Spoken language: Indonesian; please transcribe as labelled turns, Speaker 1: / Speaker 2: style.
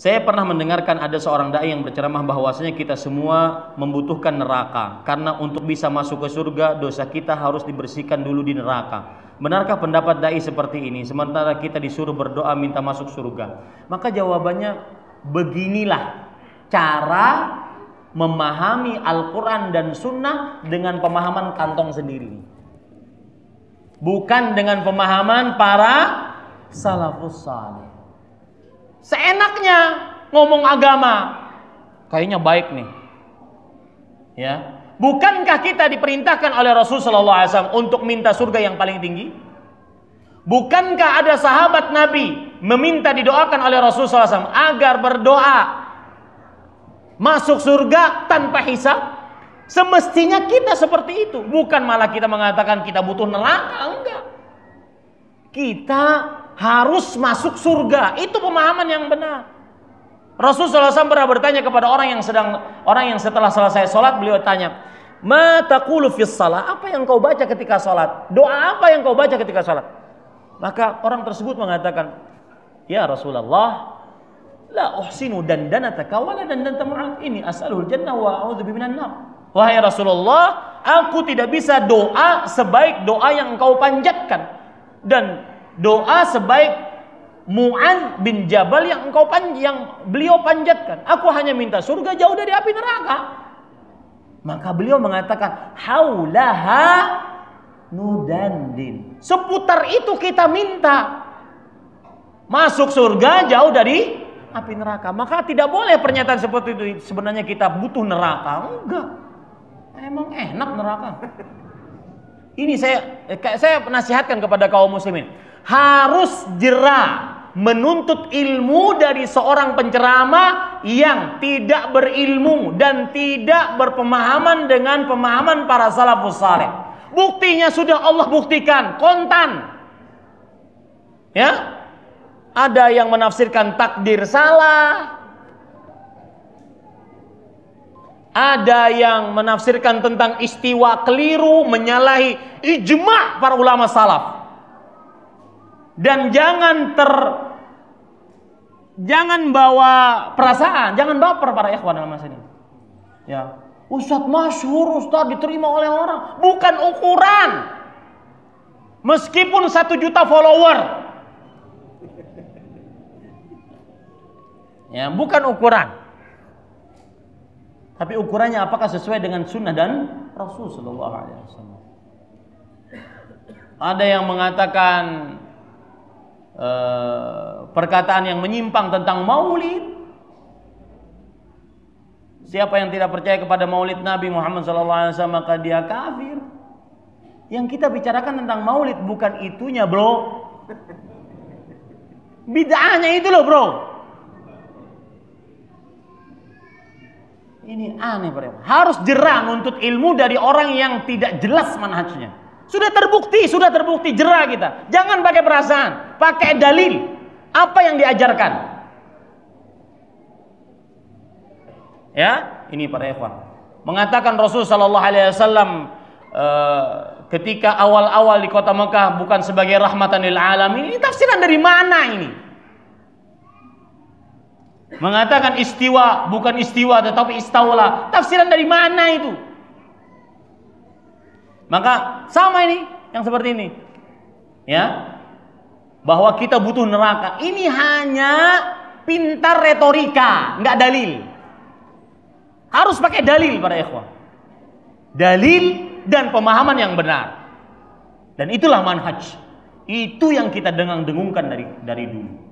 Speaker 1: Saya pernah mendengarkan ada seorang dai yang berceramah bahwasanya kita semua membutuhkan neraka karena untuk bisa masuk ke surga dosa kita harus dibersihkan dulu di neraka. Benarkah pendapat dai seperti ini sementara kita disuruh berdoa minta masuk surga? Maka jawabannya beginilah cara memahami Al-Quran dan Sunnah dengan pemahaman kantong sendiri. Bukan dengan pemahaman para salafus salih. Seenaknya ngomong agama. Kayaknya baik nih. Ya. Bukankah kita diperintahkan oleh Rasul sallallahu alaihi wasallam untuk minta surga yang paling tinggi? Bukankah ada sahabat Nabi meminta didoakan oleh Rasul SAW agar berdoa masuk surga tanpa hisab? Semestinya kita seperti itu, bukan malah kita mengatakan kita butuh neraka, enggak. Kita harus masuk surga. Itu pemahaman yang benar. Rasulullah SAW pernah bertanya kepada orang yang sedang orang yang setelah selesai sholat beliau tanya, mata kulufis salah. Apa yang kau baca ketika sholat? Doa apa yang kau baca ketika sholat? Maka orang tersebut mengatakan, Ya Rasulullah, la uhsinu dan dan dandantamu'ak. Ini as'alul jannah wa a'udhu minan nar. Wahai Rasulullah, aku tidak bisa doa sebaik doa yang engkau panjatkan. Dan doa sebaik Mu'an bin Jabal yang engkau pan yang beliau panjatkan. Aku hanya minta surga jauh dari api neraka. Maka beliau mengatakan, "Haulaha nudandin." Seputar itu kita minta masuk surga jauh dari api neraka. Maka tidak boleh pernyataan seperti itu. Sebenarnya kita butuh neraka. Enggak. Emang enak neraka. Ini saya eh, saya nasihatkan kepada kaum muslimin harus jera menuntut ilmu dari seorang penceramah yang tidak berilmu dan tidak berpemahaman dengan pemahaman para salafus saleh. Buktinya sudah Allah buktikan, kontan. Ya? Ada yang menafsirkan takdir salah. Ada yang menafsirkan tentang istiwa keliru, menyalahi ijma para ulama salaf dan jangan ter jangan bawa perasaan, jangan baper para ikhwan dalam masa ini. Ya. Ustaz masyhur, Ustaz diterima oleh orang, bukan ukuran. Meskipun satu juta follower. Ya, bukan ukuran. Tapi ukurannya apakah sesuai dengan sunnah dan Rasul sallallahu Alaihi Wasallam? Ada yang mengatakan Eh, perkataan yang menyimpang tentang maulid Siapa yang tidak percaya kepada maulid Nabi Muhammad SAW maka dia kafir. Yang kita bicarakan tentang maulid bukan itunya bro. Bid'ahnya itu loh bro. Ini aneh bro. Harus jerang untuk ilmu dari orang yang tidak jelas manhajnya. Sudah terbukti, sudah terbukti jerah kita. Jangan pakai perasaan, pakai dalil. Apa yang diajarkan? Ya, ini para ikhwan. Mengatakan Rasul sallallahu alaihi wasallam eh, ketika awal-awal di kota Mekah bukan sebagai rahmatan lil alamin. Ini tafsiran dari mana ini? Mengatakan istiwa bukan istiwa tetapi istaula. Tafsiran dari mana itu? Maka sama ini yang seperti ini. Ya. Bahwa kita butuh neraka. Ini hanya pintar retorika, nggak dalil. Harus pakai dalil para Ikhwan, Dalil dan pemahaman yang benar. Dan itulah manhaj. Itu yang kita dengang-dengungkan dari dari dulu.